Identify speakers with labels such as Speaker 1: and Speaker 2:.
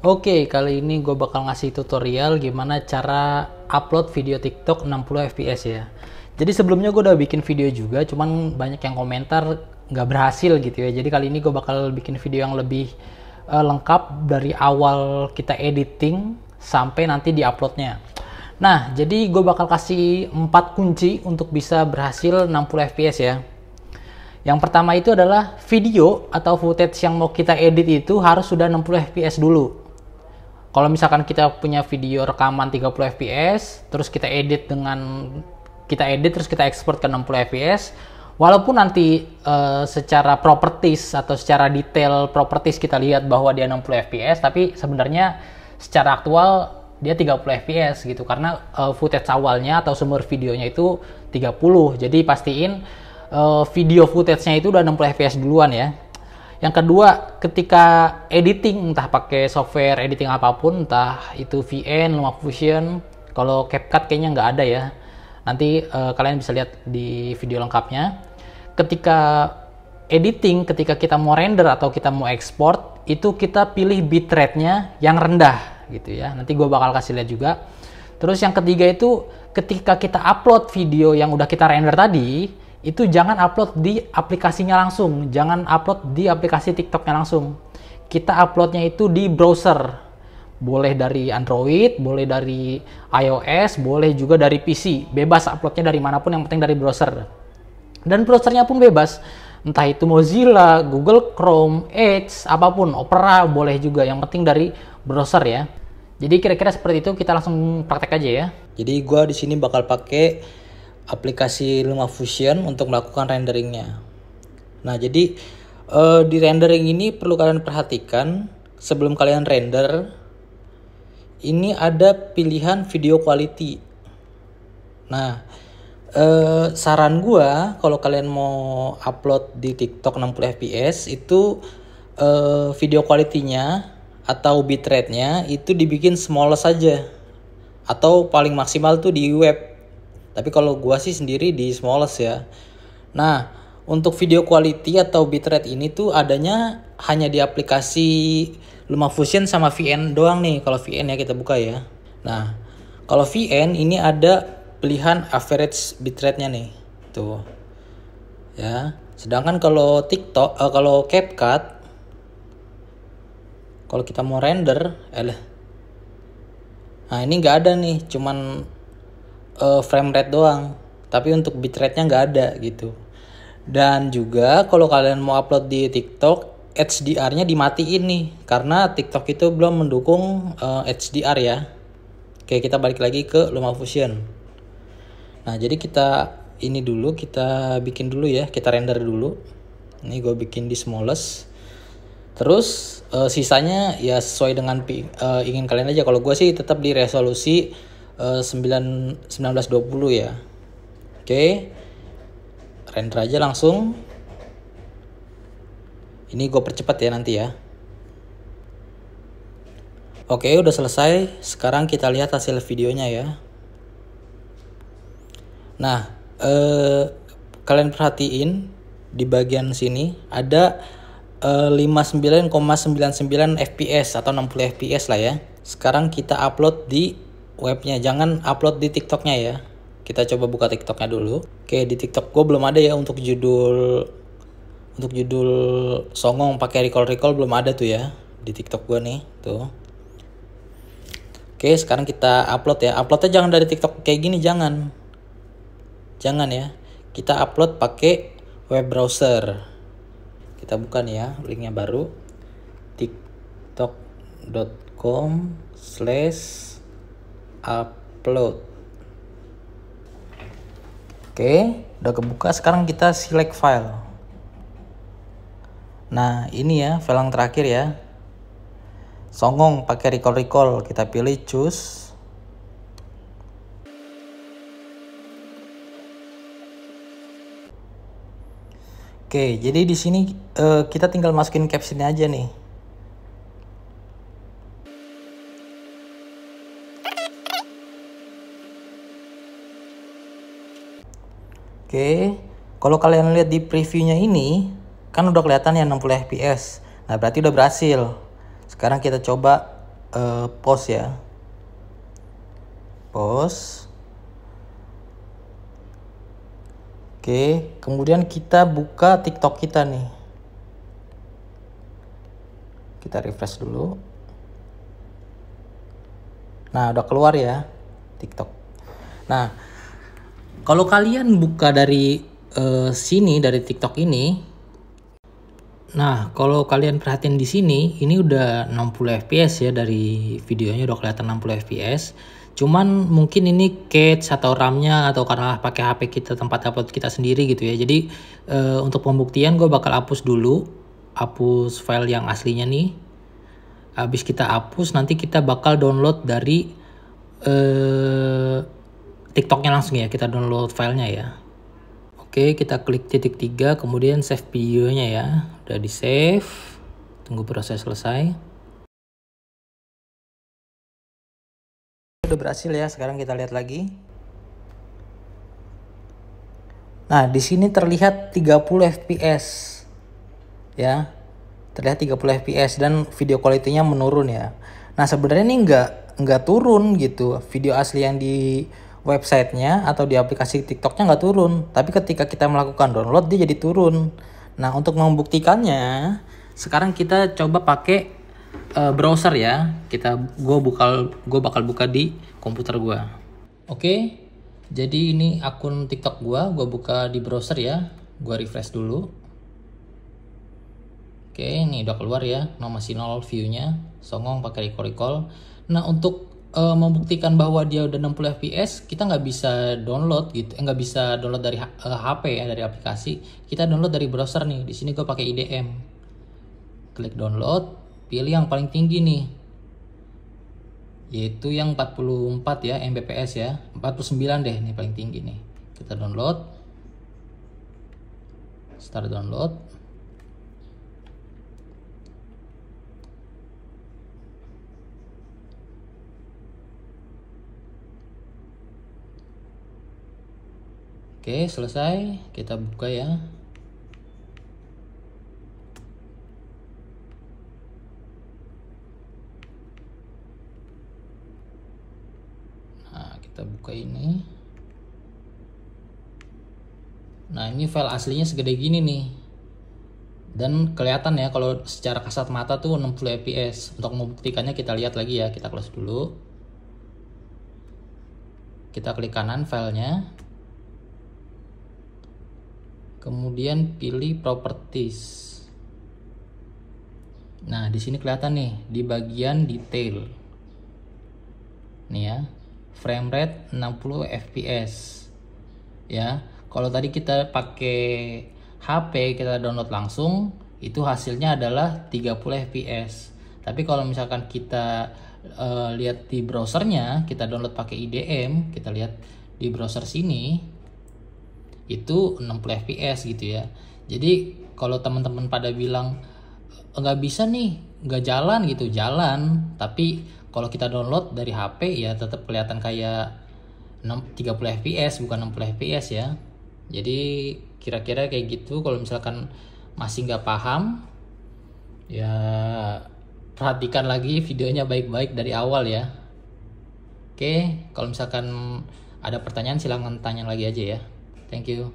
Speaker 1: Oke, kali ini gue bakal ngasih tutorial gimana cara upload video TikTok 60 fps ya. Jadi sebelumnya gue udah bikin video juga, cuman banyak yang komentar nggak berhasil gitu ya. Jadi kali ini gue bakal bikin video yang lebih uh, lengkap dari awal kita editing sampai nanti di uploadnya. Nah, jadi gue bakal kasih 4 kunci untuk bisa berhasil 60 fps ya. Yang pertama itu adalah video atau footage yang mau kita edit itu harus sudah 60 fps dulu kalau misalkan kita punya video rekaman 30 fps terus kita edit dengan kita edit terus kita ekspor ke 60 fps walaupun nanti uh, secara properties atau secara detail properties kita lihat bahwa dia 60 fps tapi sebenarnya secara aktual dia 30 fps gitu karena uh, footage awalnya atau sumber videonya itu 30 jadi pastiin uh, video footage-nya itu udah 60 fps duluan ya yang kedua, ketika editing entah pakai software editing apapun, entah itu VN, Fusion, kalau CapCut kayaknya nggak ada ya. Nanti uh, kalian bisa lihat di video lengkapnya. Ketika editing, ketika kita mau render atau kita mau export, itu kita pilih bitrate-nya yang rendah gitu ya. Nanti gue bakal kasih lihat juga. Terus yang ketiga itu ketika kita upload video yang udah kita render tadi, itu jangan upload di aplikasinya langsung, jangan upload di aplikasi TikToknya langsung. Kita uploadnya itu di browser, boleh dari Android, boleh dari iOS, boleh juga dari PC, bebas uploadnya dari manapun yang penting dari browser. Dan browsernya pun bebas, entah itu Mozilla, Google Chrome, Edge, apapun, Opera boleh juga, yang penting dari browser ya. Jadi kira-kira seperti itu kita langsung praktek aja ya. Jadi gue di sini bakal pakai aplikasi LumaFusion untuk melakukan renderingnya. Nah, jadi uh, di rendering ini perlu kalian perhatikan sebelum kalian render ini ada pilihan video quality. Nah, eh, saran gua kalau kalian mau upload di TikTok 60 fps itu eh, video quality-nya atau bitrate-nya itu dibikin small saja atau paling maksimal tuh di web tapi kalau gua sih sendiri di smallest ya. Nah, untuk video quality atau bitrate ini tuh adanya hanya di aplikasi LumaFusion sama VN doang nih. Kalau VN ya kita buka ya. Nah, kalau VN ini ada pilihan average bitrate-nya nih. Tuh. Ya. Sedangkan kalau TikTok uh, kalau CapCut kalau kita mau render, eh Nah, ini nggak ada nih, cuman uh, frame rate doang tapi untuk bitrate-nya nggak ada gitu dan juga kalau kalian mau upload di TikTok HDR-nya dimatiin nih karena TikTok itu belum mendukung uh, eh, HDR ya oke kita balik lagi ke LumaFusion nah jadi kita ini dulu kita bikin dulu ya kita render dulu ini gue bikin di smallest terus uh, sisanya ya sesuai dengan uh, ingin kalian aja kalau gue sih tetap di resolusi Eh, belas dua 1920 ya. Oke. Okay. Render aja langsung. Ini gue percepat ya nanti ya. Oke, okay, udah selesai. Sekarang kita lihat hasil videonya ya. Nah, eh, kalian perhatiin di bagian sini ada eh, 59,99 fps atau 60 fps lah ya. Sekarang kita upload di webnya jangan upload di tiktoknya ya kita coba buka tiktoknya dulu oke di tiktok gue belum ada ya untuk judul untuk judul songong pakai recall recall belum ada tuh ya di tiktok gue nih tuh oke sekarang kita upload ya uploadnya jangan dari tiktok kayak gini jangan jangan ya kita upload pakai web browser kita buka nih ya linknya baru tiktok.com slash upload oke udah kebuka sekarang kita select file nah ini ya file yang terakhir ya songong pakai recall recall kita pilih choose Oke, jadi di sini eh, kita tinggal masukin caption aja nih. Oke, kalau kalian lihat di previewnya ini, kan udah kelihatan ya 60 fps. Nah, berarti udah berhasil. Sekarang kita coba uh, pause ya. Pause. Oke, kemudian kita buka TikTok kita nih. Kita refresh dulu. Nah, udah keluar ya TikTok. Nah, kalau kalian buka dari uh, sini dari TikTok ini, nah kalau kalian perhatiin di sini, ini udah 60 fps ya dari videonya udah kelihatan 60 fps. Cuman mungkin ini cache atau RAM-nya atau karena pakai HP kita tempat upload kita sendiri gitu ya. Jadi uh, untuk pembuktian gue bakal hapus dulu, hapus file yang aslinya nih. Habis kita hapus nanti kita bakal download dari eh TikToknya langsung ya, kita download filenya ya. Oke, kita klik titik tiga, kemudian save videonya ya. Udah di save, tunggu proses selesai. Udah berhasil ya, sekarang kita lihat lagi. Nah, di sini terlihat 30 fps. Ya. Terlihat 30 fps dan video quality-nya menurun ya. Nah, sebenarnya ini nggak nggak turun gitu. Video asli yang di websitenya atau di aplikasi TikToknya nggak turun. Tapi ketika kita melakukan download dia jadi turun. Nah untuk membuktikannya sekarang kita coba pakai uh, browser ya. Kita gue bakal gue bakal buka di komputer gue. Oke. Jadi ini akun TikTok gue, gue buka di browser ya. Gue refresh dulu. Oke, ini udah keluar ya. No, masih nol view-nya. Songong pakai recall-recall. Nah, untuk uh, membuktikan bahwa dia udah 60 fps kita nggak bisa download gitu eh, nggak eh, bisa download dari uh, eh, HP ya dari aplikasi kita download dari browser nih di sini gue pakai IDM klik download pilih yang paling tinggi nih yaitu yang 44 ya Mbps ya 49 deh ini paling tinggi nih kita download start download Oke, selesai. Kita buka ya. Nah, kita buka ini. Nah, ini file aslinya segede gini nih. Dan kelihatan ya kalau secara kasat mata tuh 60 fps. Untuk membuktikannya kita lihat lagi ya. Kita close dulu. Kita klik kanan filenya kemudian pilih properties nah di sini kelihatan nih di bagian detail nih ya frame rate 60 fps ya kalau tadi kita pakai HP kita download langsung itu hasilnya adalah 30 fps tapi kalau misalkan kita uh, lihat di browsernya kita download pakai IDM kita lihat di browser sini itu 60 fps gitu ya jadi kalau teman-teman pada bilang nggak bisa nih nggak jalan gitu jalan tapi kalau kita download dari HP ya tetap kelihatan kayak 30 fps bukan 60 fps ya jadi kira-kira kayak gitu kalau misalkan masih nggak paham ya perhatikan lagi videonya baik-baik dari awal ya oke kalau misalkan ada pertanyaan silahkan tanya lagi aja ya Thank you.